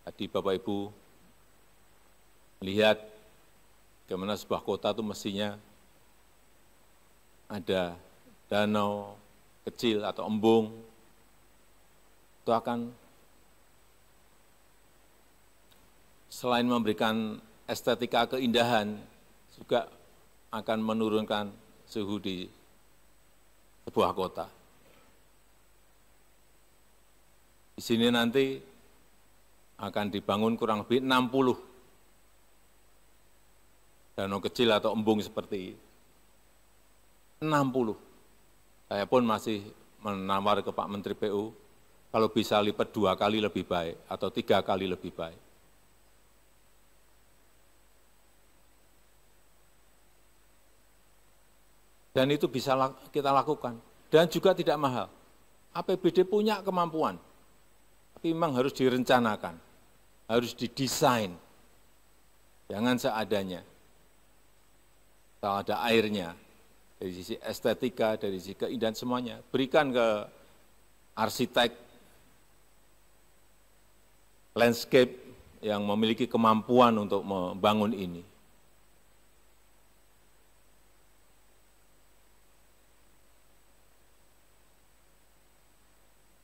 Tadi Bapak Ibu melihat bagaimana sebuah kota itu mestinya ada danau kecil atau embung, itu akan selain memberikan estetika keindahan, juga akan menurunkan suhu di sebuah kota. Di sini nanti akan dibangun kurang lebih 60 danau kecil atau embung seperti ini. 60. Saya pun masih menawar ke Pak Menteri PU, kalau bisa lipat dua kali lebih baik, atau tiga kali lebih baik. Dan itu bisa kita lakukan. Dan juga tidak mahal. APBD punya kemampuan, tapi memang harus direncanakan harus didesain. Jangan seadanya. Kalau ada airnya, dari sisi estetika, dari sisi keindahan semuanya, berikan ke arsitek landscape yang memiliki kemampuan untuk membangun ini.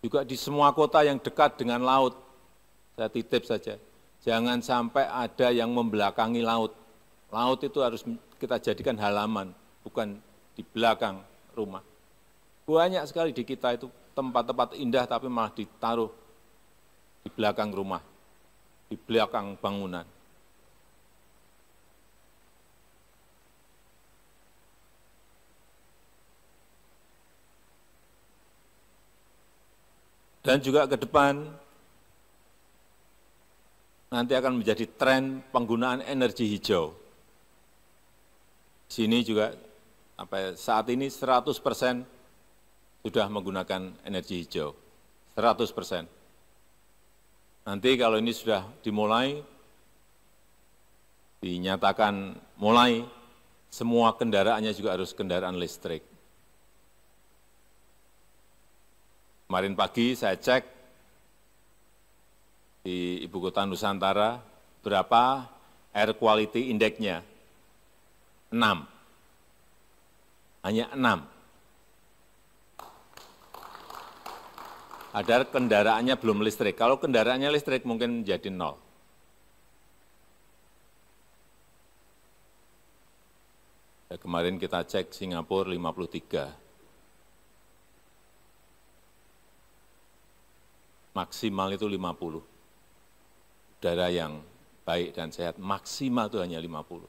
Juga di semua kota yang dekat dengan laut, saya titip saja, jangan sampai ada yang membelakangi laut. Laut itu harus kita jadikan halaman, bukan di belakang rumah. Banyak sekali di kita itu tempat-tempat indah tapi malah ditaruh di belakang rumah, di belakang bangunan. Dan juga ke depan nanti akan menjadi tren penggunaan energi hijau. Sini juga apa ya, saat ini 100 persen sudah menggunakan energi hijau, 100 persen. Nanti kalau ini sudah dimulai, dinyatakan mulai, semua kendaraannya juga harus kendaraan listrik. Kemarin pagi saya cek di Ibu Kota Nusantara, berapa air quality indeksnya enam Hanya enam Ada kendaraannya belum listrik. Kalau kendaraannya listrik mungkin menjadi nol. Ya, kemarin kita cek Singapura 53. maksimal itu 50 udara yang baik dan sehat, maksimal itu hanya 50.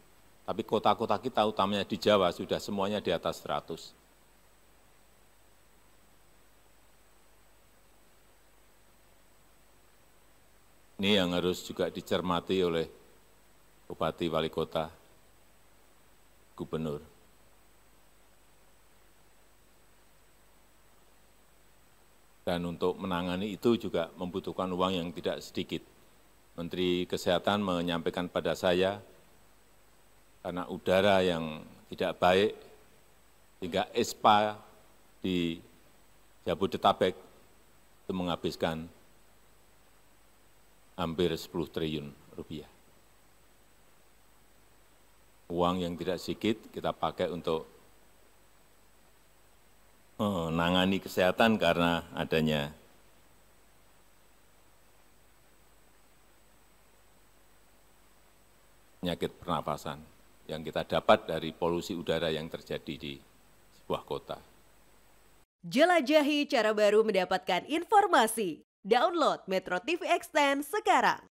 Tapi kota-kota kita, utamanya di Jawa, sudah semuanya di atas 100. Ini yang harus juga dicermati oleh Bupati, Wali Kota, Gubernur. Dan untuk menangani itu juga membutuhkan uang yang tidak sedikit. Menteri Kesehatan menyampaikan pada saya, karena udara yang tidak baik, hingga ESPA di Jabodetabek itu menghabiskan hampir 10 triliun rupiah. Uang yang tidak sedikit kita pakai untuk menangani kesehatan karena adanya penyakit pernafasan yang kita dapat dari polusi udara yang terjadi di sebuah kota. Jelajahi cara baru mendapatkan informasi. Download Metro TV Extend sekarang.